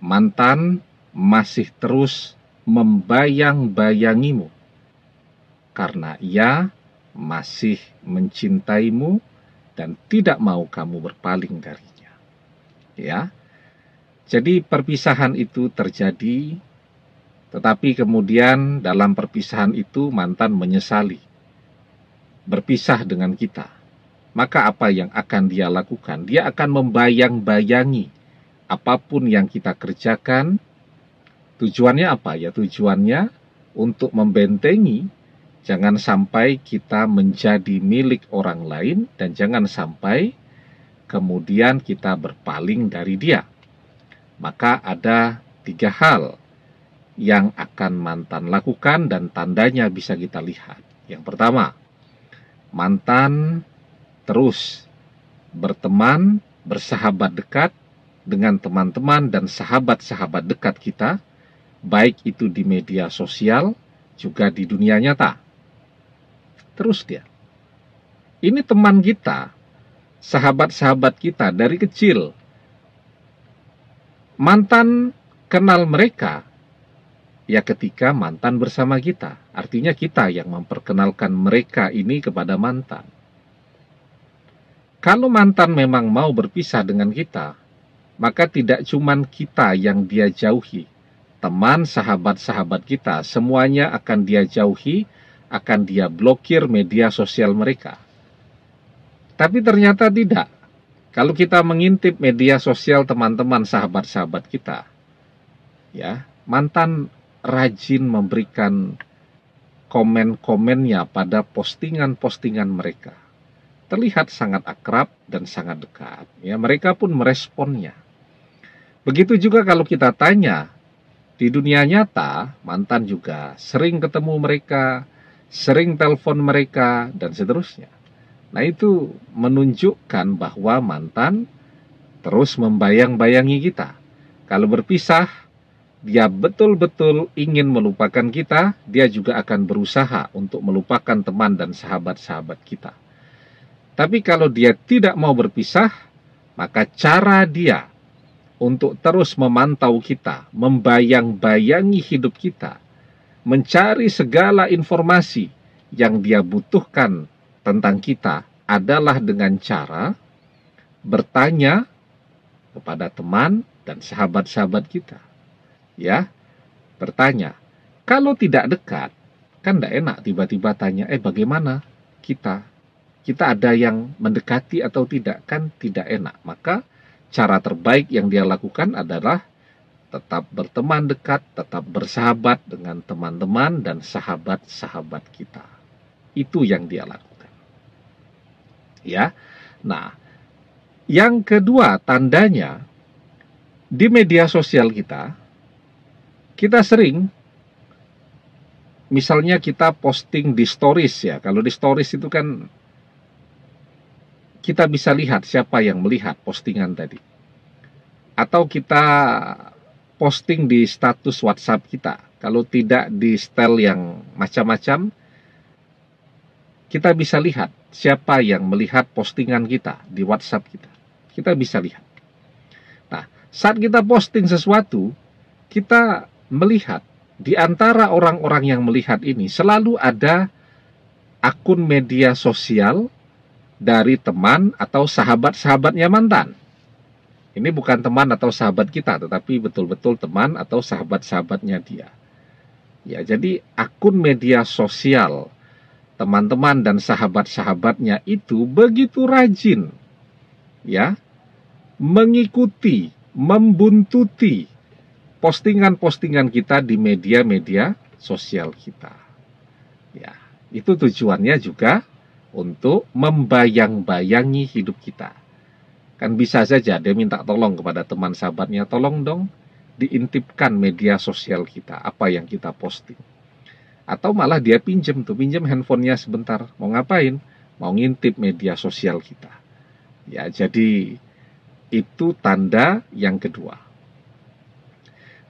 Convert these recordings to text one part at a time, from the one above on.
mantan masih terus membayang-bayangimu, karena ia masih mencintaimu dan tidak mau kamu berpaling darinya. Ya, jadi perpisahan itu terjadi, tetapi kemudian dalam perpisahan itu mantan menyesali berpisah dengan kita. Maka apa yang akan dia lakukan? Dia akan membayang-bayangi apapun yang kita kerjakan, tujuannya apa ya? Tujuannya untuk membentengi jangan sampai kita menjadi milik orang lain dan jangan sampai kemudian kita berpaling dari dia. Maka ada tiga hal yang akan mantan lakukan dan tandanya bisa kita lihat. Yang pertama, mantan terus berteman, bersahabat dekat dengan teman-teman dan sahabat-sahabat dekat kita, baik itu di media sosial juga di dunia nyata. Terus dia, ini teman kita, sahabat-sahabat kita dari kecil, mantan kenal mereka ya ketika mantan bersama kita. Artinya kita yang memperkenalkan mereka ini kepada mantan. Kalau mantan memang mau berpisah dengan kita, maka tidak cuma kita yang dia jauhi. Teman, sahabat-sahabat kita, semuanya akan dia jauhi, akan dia blokir media sosial mereka. Tapi ternyata tidak. Kalau kita mengintip media sosial teman-teman sahabat-sahabat kita, ya, mantan rajin memberikan komen-komennya pada postingan-postingan mereka. Terlihat sangat akrab dan sangat dekat. Ya, mereka pun meresponnya Begitu juga kalau kita tanya, di dunia nyata mantan juga sering ketemu mereka, sering telepon mereka, dan seterusnya. Nah itu menunjukkan bahwa mantan terus membayang-bayangi kita. Kalau berpisah, dia betul-betul ingin melupakan kita, dia juga akan berusaha untuk melupakan teman dan sahabat-sahabat kita. Tapi kalau dia tidak mau berpisah, maka cara dia untuk terus memantau kita, membayang-bayangi hidup kita, mencari segala informasi yang dia butuhkan tentang kita adalah dengan cara bertanya kepada teman dan sahabat-sahabat kita. Ya, bertanya. Kalau tidak dekat, kan tidak enak tiba-tiba tanya, eh bagaimana kita? Kita ada yang mendekati atau tidak, kan tidak enak. Maka cara terbaik yang dia lakukan adalah tetap berteman dekat, tetap bersahabat dengan teman-teman dan sahabat-sahabat kita. Itu yang dia lakukan. Ya. Nah, yang kedua tandanya di media sosial kita kita sering misalnya kita posting di stories ya. Kalau di stories itu kan kita bisa lihat siapa yang melihat postingan tadi. Atau kita posting di status WhatsApp kita. Kalau tidak di style yang macam-macam, kita bisa lihat siapa yang melihat postingan kita di WhatsApp kita. Kita bisa lihat. Nah, saat kita posting sesuatu, kita melihat di antara orang-orang yang melihat ini selalu ada akun media sosial dari teman atau sahabat-sahabatnya mantan. Ini bukan teman atau sahabat kita, tetapi betul-betul teman atau sahabat-sahabatnya dia. Ya, jadi akun media sosial teman-teman dan sahabat-sahabatnya itu begitu rajin ya mengikuti, membuntuti postingan-postingan kita di media-media sosial kita. Ya, itu tujuannya juga untuk membayang-bayangi hidup kita. Kan bisa saja dia minta tolong kepada teman sahabatnya, tolong dong diintipkan media sosial kita, apa yang kita posting. Atau malah dia pinjem tuh, pinjem handphonenya sebentar. Mau ngapain? Mau ngintip media sosial kita. Ya, jadi itu tanda yang kedua.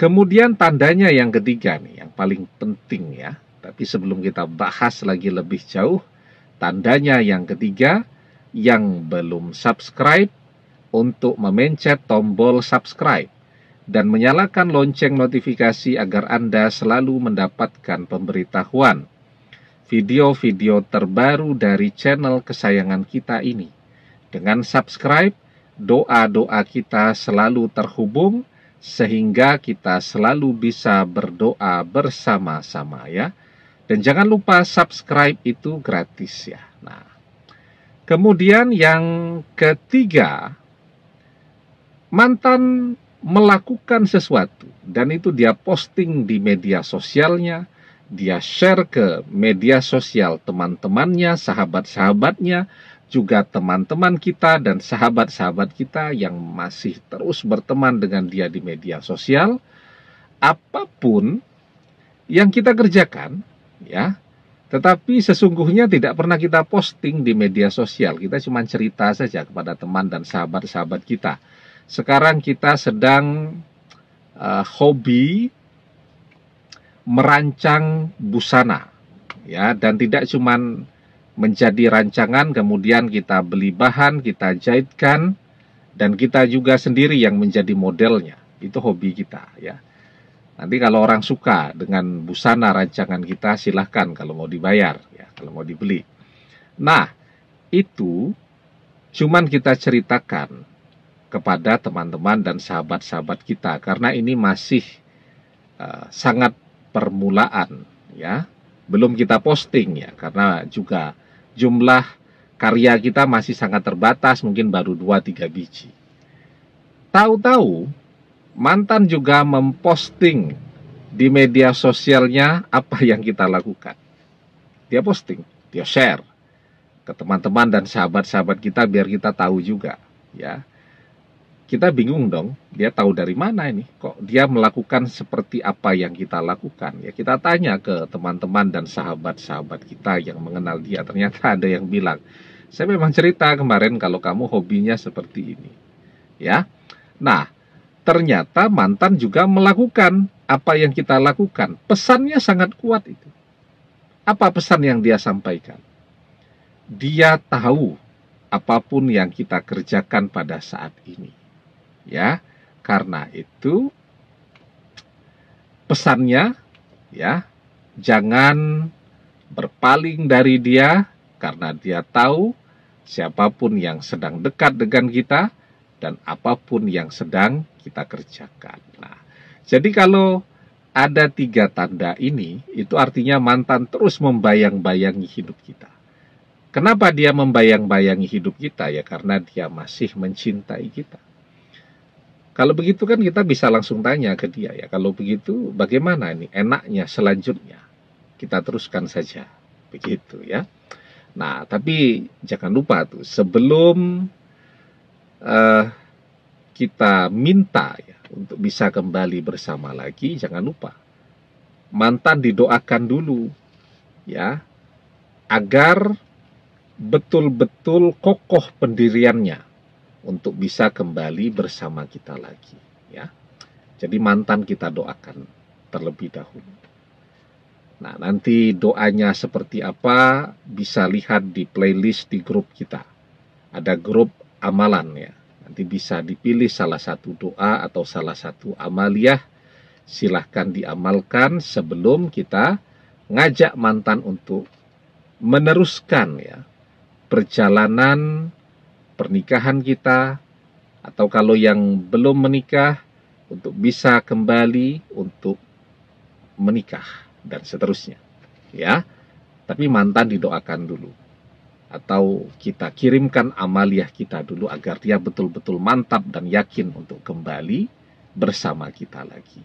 Kemudian tandanya yang ketiga nih, yang paling penting ya. Tapi sebelum kita bahas lagi lebih jauh, Tandanya yang ketiga, yang belum subscribe untuk memencet tombol subscribe dan menyalakan lonceng notifikasi agar Anda selalu mendapatkan pemberitahuan video-video terbaru dari channel kesayangan kita ini. Dengan subscribe, doa-doa kita selalu terhubung sehingga kita selalu bisa berdoa bersama-sama ya. Dan jangan lupa subscribe itu gratis ya. Nah, kemudian yang ketiga, mantan melakukan sesuatu dan itu dia posting di media sosialnya, dia share ke media sosial teman-temannya, sahabat-sahabatnya, juga teman-teman kita dan sahabat-sahabat kita yang masih terus berteman dengan dia di media sosial. Apapun yang kita kerjakan, ya. Tetapi sesungguhnya tidak pernah kita posting di media sosial. Kita cuma cerita saja kepada teman dan sahabat-sahabat kita. Sekarang kita sedang uh, hobi merancang busana ya dan tidak cuma menjadi rancangan kemudian kita beli bahan, kita jahitkan dan kita juga sendiri yang menjadi modelnya. Itu hobi kita ya. Nanti kalau orang suka dengan busana rancangan kita silahkan kalau mau dibayar, ya, kalau mau dibeli. Nah, itu cuman kita ceritakan kepada teman-teman dan sahabat-sahabat kita karena ini masih uh, sangat permulaan ya. Belum kita posting ya karena juga jumlah karya kita masih sangat terbatas, mungkin baru 2 3 biji. Tahu-tahu mantan juga memposting di media sosialnya apa yang kita lakukan. Dia posting, dia share ke teman-teman dan sahabat-sahabat kita biar kita tahu juga, ya. Kita bingung dong, dia tahu dari mana ini? Kok dia melakukan seperti apa yang kita lakukan? Ya kita tanya ke teman-teman dan sahabat-sahabat kita yang mengenal dia. Ternyata ada yang bilang, "Saya memang cerita kemarin kalau kamu hobinya seperti ini." Ya. Nah, ternyata mantan juga melakukan apa yang kita lakukan. Pesannya sangat kuat itu. Apa pesan yang dia sampaikan? Dia tahu apapun yang kita kerjakan pada saat ini. Ya, karena itu pesannya ya, jangan berpaling dari dia karena dia tahu siapapun yang sedang dekat dengan kita, dan apapun yang sedang kita kerjakan. Nah, jadi kalau ada tiga tanda ini, itu artinya mantan terus membayang-bayangi hidup kita. Kenapa dia membayang-bayangi hidup kita? Ya karena dia masih mencintai kita. Kalau begitu kan kita bisa langsung tanya ke dia ya. Kalau begitu bagaimana ini enaknya selanjutnya? Kita teruskan saja. Begitu ya. Nah, tapi jangan lupa tuh sebelum uh, kita minta ya, untuk bisa kembali bersama lagi, jangan lupa mantan didoakan dulu ya agar betul-betul kokoh pendiriannya untuk bisa kembali bersama kita lagi ya. Jadi mantan kita doakan terlebih dahulu. Nah, nanti doanya seperti apa bisa lihat di playlist di grup kita. Ada grup amalan ya. Nanti bisa dipilih salah satu doa atau salah satu amaliyah. Silahkan diamalkan sebelum kita ngajak mantan untuk meneruskan ya perjalanan pernikahan kita atau kalau yang belum menikah untuk bisa kembali untuk menikah dan seterusnya ya tapi mantan didoakan dulu atau kita kirimkan amaliah kita dulu agar dia betul-betul mantap dan yakin untuk kembali bersama kita lagi.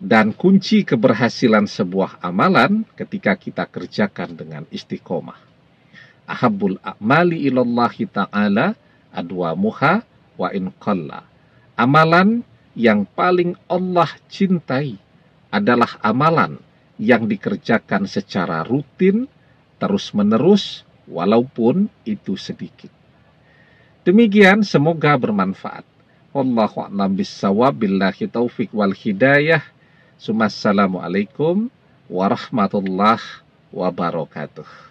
Dan kunci keberhasilan sebuah amalan ketika kita kerjakan dengan istiqomah. Ahabul a'mali ilallahi ta'ala muha wa in qalla. Amalan yang paling Allah cintai adalah amalan yang dikerjakan secara rutin, terus-menerus, walaupun itu sedikit. Demikian semoga bermanfaat. Wallahu a'lam bissawab billahi taufik wal hidayah. Assalamualaikum warahmatullahi wabarakatuh.